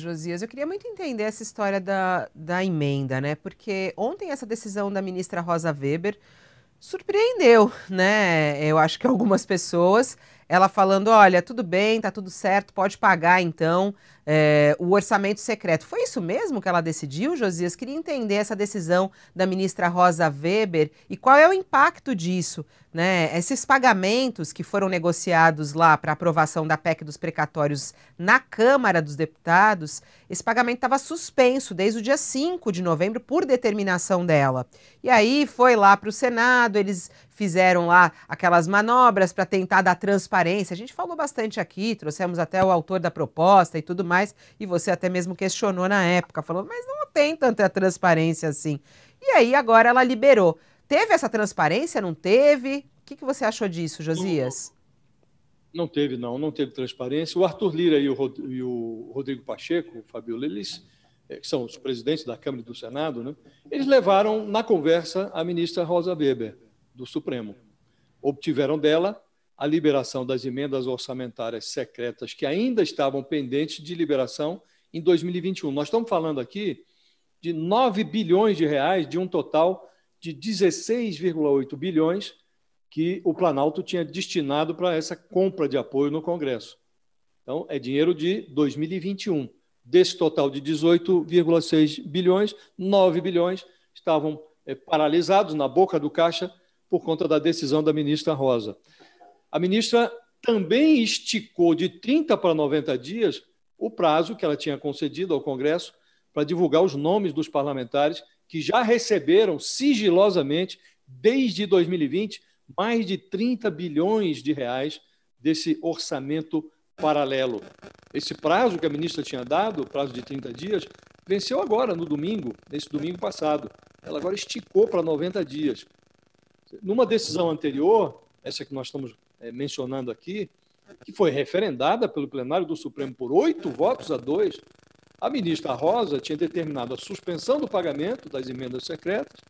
Josias, eu queria muito entender essa história da, da emenda, né? Porque ontem essa decisão da ministra Rosa Weber surpreendeu, né? Eu acho que algumas pessoas ela falando: olha, tudo bem, tá tudo certo, pode pagar então é, o orçamento secreto. Foi isso mesmo que ela decidiu, Josias? Queria entender essa decisão da ministra Rosa Weber e qual é o impacto disso, né? Esses pagamentos que foram negociados lá para aprovação da PEC dos precatórios na Câmara dos Deputados, esse pagamento estava suspenso desde o dia 5 de novembro por determinação dela. E aí foi lá para o Senado, eles fizeram lá aquelas manobras para tentar dar transparência. A gente falou bastante aqui, trouxemos até o autor da proposta e tudo mais, e você até mesmo questionou na época, falou, mas não tem tanta transparência assim. E aí agora ela liberou. Teve essa transparência? Não teve? O que, que você achou disso, Josias? Não, não teve, não, não teve transparência. O Arthur Lira e o, Rod e o Rodrigo Pacheco, o Fabiola, eh, que são os presidentes da Câmara e do Senado, né? eles levaram na conversa a ministra Rosa Weber do Supremo. Obtiveram dela a liberação das emendas orçamentárias secretas que ainda estavam pendentes de liberação em 2021. Nós estamos falando aqui de 9 bilhões de reais de um total de 16,8 bilhões que o Planalto tinha destinado para essa compra de apoio no Congresso. Então, é dinheiro de 2021. Desse total de 18,6 bilhões, 9 bilhões estavam é, paralisados na boca do caixa por conta da decisão da ministra Rosa. A ministra também esticou de 30 para 90 dias o prazo que ela tinha concedido ao Congresso para divulgar os nomes dos parlamentares que já receberam sigilosamente, desde 2020, mais de 30 bilhões de reais desse orçamento paralelo. Esse prazo que a ministra tinha dado, prazo de 30 dias, venceu agora, no domingo, nesse domingo passado. Ela agora esticou para 90 dias. Numa decisão anterior, essa que nós estamos é, mencionando aqui, que foi referendada pelo plenário do Supremo por oito votos a dois, a ministra Rosa tinha determinado a suspensão do pagamento das emendas secretas,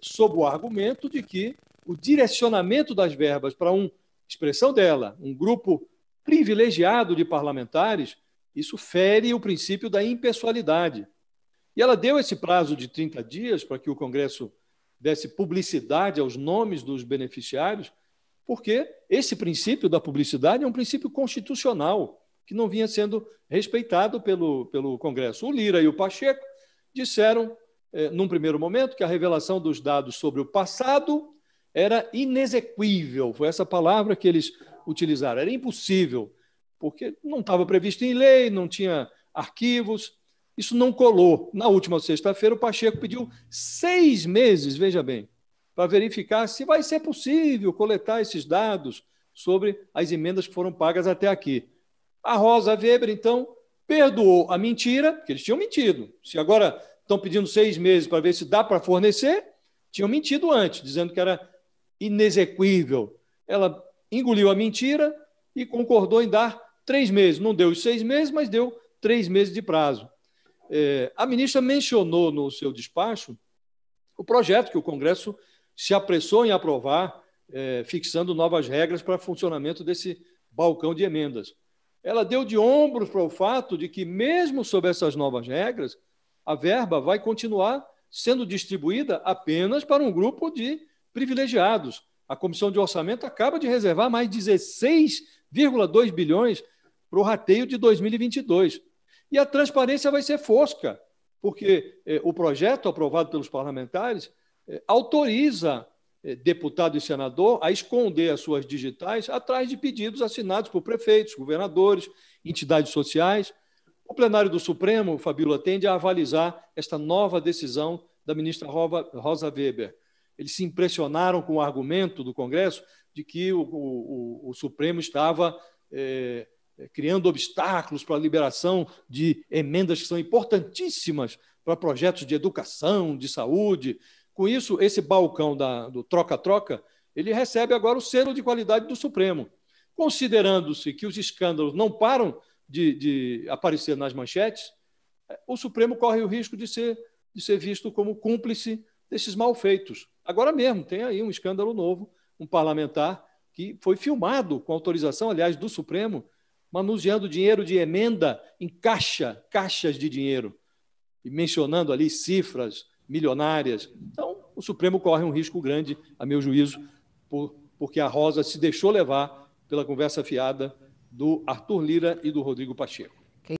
sob o argumento de que o direcionamento das verbas para um, expressão dela, um grupo privilegiado de parlamentares, isso fere o princípio da impessoalidade. E ela deu esse prazo de 30 dias para que o Congresso desse publicidade aos nomes dos beneficiários, porque esse princípio da publicidade é um princípio constitucional que não vinha sendo respeitado pelo, pelo Congresso. O Lira e o Pacheco disseram, eh, num primeiro momento, que a revelação dos dados sobre o passado era inexequível. Foi essa palavra que eles utilizaram. Era impossível, porque não estava previsto em lei, não tinha arquivos. Isso não colou. Na última sexta-feira, o Pacheco pediu seis meses, veja bem, para verificar se vai ser possível coletar esses dados sobre as emendas que foram pagas até aqui. A Rosa Weber, então, perdoou a mentira, porque eles tinham mentido. Se agora estão pedindo seis meses para ver se dá para fornecer, tinham mentido antes, dizendo que era inexequível. Ela engoliu a mentira e concordou em dar três meses. Não deu os seis meses, mas deu três meses de prazo. É, a ministra mencionou no seu despacho o projeto que o Congresso se apressou em aprovar, é, fixando novas regras para funcionamento desse balcão de emendas. Ela deu de ombros para o fato de que, mesmo sob essas novas regras, a verba vai continuar sendo distribuída apenas para um grupo de privilegiados. A Comissão de Orçamento acaba de reservar mais 16,2 bilhões para o rateio de 2022. E a transparência vai ser fosca, porque eh, o projeto aprovado pelos parlamentares eh, autoriza eh, deputado e senador a esconder as suas digitais atrás de pedidos assinados por prefeitos, governadores, entidades sociais. O plenário do Supremo, Fabíola, tende a avalizar esta nova decisão da ministra Rosa Weber. Eles se impressionaram com o argumento do Congresso de que o, o, o Supremo estava eh, eh, criando obstáculos para a liberação de emendas que são importantíssimas para projetos de educação, de saúde. Com isso, esse balcão da, do troca-troca, ele recebe agora o selo de qualidade do Supremo. Considerando-se que os escândalos não param de, de, aparecer nas manchetes, eh, o Supremo corre o risco de ser, de ser visto como cúmplice desses malfeitos. Agora mesmo, tem aí um escândalo novo, um parlamentar que foi filmado com autorização, aliás, do Supremo, manuseando dinheiro de emenda em caixa, caixas de dinheiro, e mencionando ali cifras milionárias. Então, o Supremo corre um risco grande, a meu juízo, por, porque a Rosa se deixou levar pela conversa fiada do Arthur Lira e do Rodrigo Pacheco.